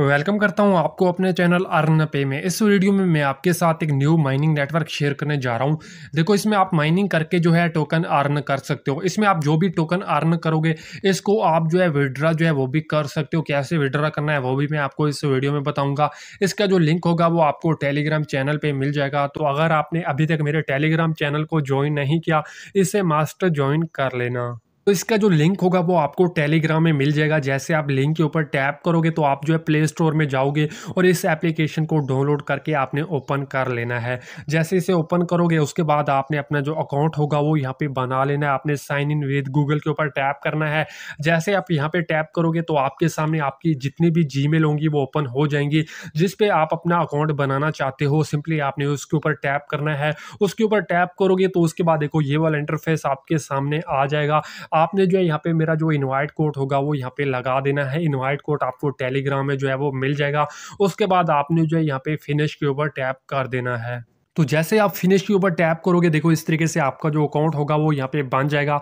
welcome करता हूं आपको अपने चैनल अर्न पे में इस वीडियो में मैं आपके साथ एक न्यू माइनिंग नेटवर्क शेयर करने जा रहा हूं देखो इसमें आप माइनिंग करके जो है टोकन अर्न कर सकते हो इसमें आप जो भी टोकन अर्न करोगे इसको आप जो है विड्रा जो है वो भी कर सकते हो कैसे विड्रा करना है वो भी मैं आपको इस वीडियो में बताऊँगा इसका जो लिंक होगा वो आपको टेलीग्राम चैनल पर मिल जाएगा तो अगर आपने अभी तक मेरे टेलीग्राम चैनल को ज्वाइन नहीं किया इसे मास्टर ज्वाइन कर लेना तो इसका जो लिंक होगा वो आपको टेलीग्राम में मिल जाएगा जैसे आप लिंक के ऊपर टैप करोगे तो आप जो है प्ले स्टोर में जाओगे और इस एप्लीकेशन को डाउनलोड करके आपने ओपन कर लेना है जैसे इसे ओपन करोगे उसके बाद आपने अपना जो अकाउंट होगा वो यहाँ पे बना लेना है आपने साइन इन विद गूगल के ऊपर टैप करना है जैसे आप यहाँ पर टैप करोगे तो आपके सामने आपकी जितनी भी जी होंगी वो ओपन हो जाएंगी जिसपे आप अपना अकाउंट बनाना चाहते हो सिंपली आपने उसके ऊपर टैप करना है उसके ऊपर टैप करोगे तो उसके बाद देखो ये वाला इंटरफेस आपके सामने आ जाएगा आपने जो है यहाँ पे मेरा जो इन्वाइट कोड होगा वो यहाँ पे लगा देना है इन्वाइट कोड आपको टेलीग्राम में जो है वो मिल जाएगा उसके बाद आपने जो है यहाँ पे फिनिश के ऊपर टैप कर देना है तो जैसे आप फिनिश के ऊपर टैप करोगे देखो इस तरीके से आपका जो अकाउंट होगा वो यहाँ पे बन जाएगा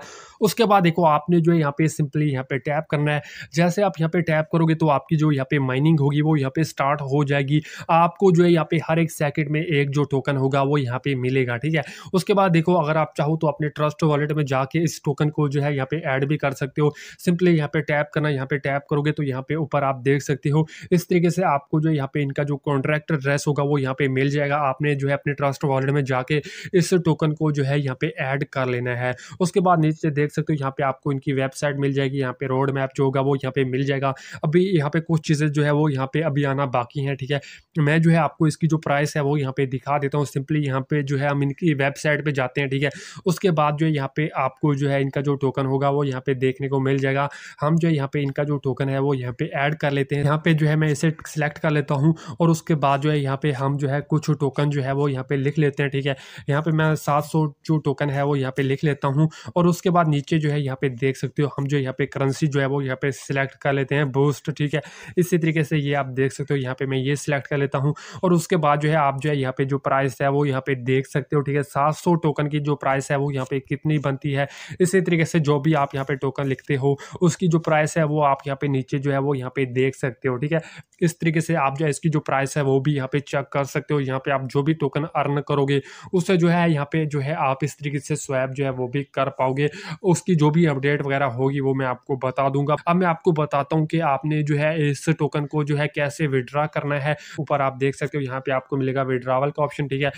उसके बाद देखो आपने जो है यहाँ पे सिंपली यहाँ पे टैप करना है जैसे आप यहाँ पे टैप करोगे तो आपकी जो यहाँ पे माइनिंग होगी वो यहाँ पे स्टार्ट हो जाएगी आपको जो है यहाँ पे हर एक सेकेंड में एक जो टोकन होगा वो यहाँ पे मिलेगा ठीक है उसके बाद देखो अगर आप चाहो तो अपने ट्रस्ट वॉलेट में जाके इस टोकन को जो है यहाँ पे ऐड भी कर सकते हो सिंपली यहाँ पे टैप करना यहाँ पे टैप करोगे तो यहाँ पे ऊपर आप देख सकते हो इस तरीके से आपको जो यहाँ पे इनका जो कॉन्ट्रैक्ट एड्रेस होगा वो यहाँ पे मिल जाएगा आपने जो है अपने ट्रस्ट वॉलेट में जाके इस टोकन को जो है यहाँ पे ऐड कर लेना है उसके बाद नीचे देख सकते हो यहाँ पे आपको इनकी वेबसाइट मिल जाएगी यहाँ पे रोड मैप जो होगा वो यहाँ पे मिल जाएगा अभी यहाँ पे कुछ चीज़ें जो है वो यहाँ पे अभी आना बाकी हैं ठीक है मैं जो है आपको इसकी जो प्राइस है वो यहाँ पे दिखा देता हूँ सिंपली यहाँ पे जो है हम इनकी वेबसाइट पर जाते हैं ठीक है उसके बाद जो है यहाँ पे आपको जो है इनका जो टोकन होगा वो यहाँ पे देखने को मिल जाएगा हम जो है यहाँ पे इनका जो टोकन है वो यहाँ पे ऐड कर लेते हैं यहाँ पे जो है मैं इसे सिलेक्ट कर लेता हूँ और उसके बाद जो है यहाँ पे हम जो है कुछ टोकन जो है वो यहाँ पे लिख लेते हैं ठीक है यहाँ पे मैं 700 जो टोकन है वो यहाँ पे लिख लेता हूँ और उसके बाद नीचे जो है यहाँ पे देख सकते हो हम जो यहाँ पे करेंसी जो है वो यहाँ पे सिलेक्ट कर लेते हैं बूस्ट ठीक है इसी तरीके से ये आप देख सकते हो यहाँ पे मैं ये सिलेक्ट कर लेता हूँ और उसके बाद जो है आप जो है यहाँ पे जो प्राइस है वो यहाँ पे देख सकते हो ठीक है सात टोकन की जो प्राइस है वो यहाँ पे कितनी बनती है इसी तरीके से जो भी आप यहाँ पे टोकन लिखते हो उसकी जो प्राइस है वो आप यहाँ पे नीचे जो है वो यहाँ पे देख सकते हो ठीक है इस तरीके से आप जो है इसकी जो प्राइस है वो भी यहाँ पे चेक कर सकते हो यहाँ पे आप जो भी टोकन अर्न करोगे उससे जो है यहाँ पे जो है आप इस तरीके से स्वैप जो है वो भी कर पाओगे उसकी जो भी अपडेट वगैरह होगी वो मैं आपको बता दूंगा अब मैं आपको बताता हूँ कि आपने जो है इस टोकन को जो है कैसे विड्रा करना है ऊपर आप देख सकते हो यहाँ पे आपको मिलेगा विड्रावल का ऑप्शन ठीक है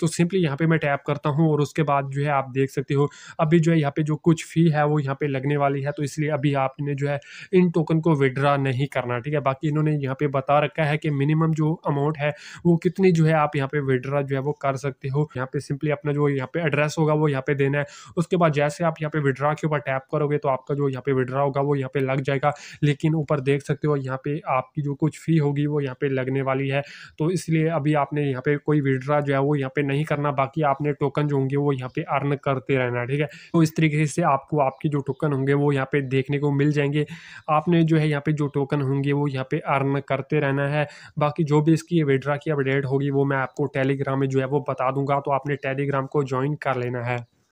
तो सिंपली यहाँ पे मैं टैप करता हूँ और उसके बाद जो है आप देख सकते हो अभी जो है यहाँ पे जो कुछ फ़ी है वो यहाँ पे लगने वाली है तो इसलिए अभी आपने जो है इन टोकन को विड्रा नहीं करना ठीक है बाकी इन्होंने यहाँ पे बता रखा है कि मिनिमम जो अमाउंट है वो कितनी जो है आप यहाँ पे विड्रा जो है वो कर सकते हो यहाँ पे सिंपली अपना जो यहाँ पे एड्रेस होगा वो यहाँ पे देना है उसके बाद जैसे आप यहाँ पे विड्रा के ऊपर टैप करोगे तो आपका जो यहाँ पे विड्रा होगा वो यहाँ पे लग जाएगा लेकिन ऊपर देख सकते हो यहाँ पे आपकी जो कुछ फ़ी होगी वो यहाँ पे लगने वाली है तो इसलिए अभी आपने यहाँ पे कोई विड्रा जो है वो यहाँ पे नहीं करना बाकी आपने टोकन जो होंगे वो यहाँ पे अर्न करते रहना ठीक है तो इस तरीके से आपको आपके जो टोकन होंगे वो यहाँ पे देखने को मिल जाएंगे आपने जो है यहाँ पे जो टोकन होंगे वो यहाँ पे अर्न करते रहना है बाकी जो भी इसकी विड्रा की अपडेट होगी वो मैं आपको टेलीग्राम में जो है वो बता दूंगा तो आपने टेलीग्राम को ज्वाइन कर लेना है